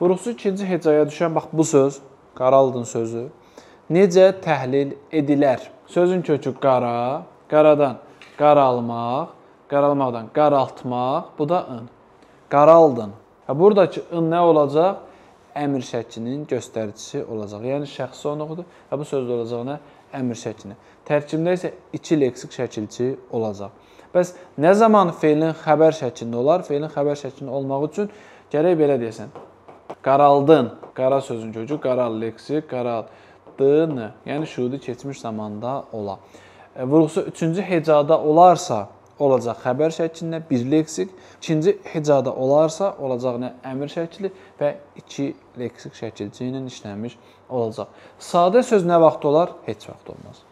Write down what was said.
Vuruxsuz ikinci hecaya düşən bax bu söz, Qaraldın sözü. Necə təhlil edilər? Sözün kökü qara, qaradan qaralmaq, qaralmaqdan qaraltmaq, bu da ın. Qaraldın. Ha burdakı ın nə olacaq? Əmr şəklinin göstəricisi olacaq. Yəni şəxsi onuğudur. Ha bu sözdə olacağına əmr şəklini. Tərkibdə isə iki leksik şəkilçi olacaq. Bəs nə zaman feilin xəbər şəklində olar? Feilin xəbər şəklində olmaq üçün gərək belə deyəsən. Qaraldın. Qara sözün kökü qaral leksi, qaraldın. Yəni şuurdu keçmiş zamanda ola. E, vurğusu 3-cü hecada olarsa olacaq xəbər şəklində bir leksik, ikinci hecada olarsa olacaq nə əmr şəkli və iki leksik şəkilci ilə işlənmiş olacaq. Sadə söz nə vaxt olar? Heç vaxt olmaz.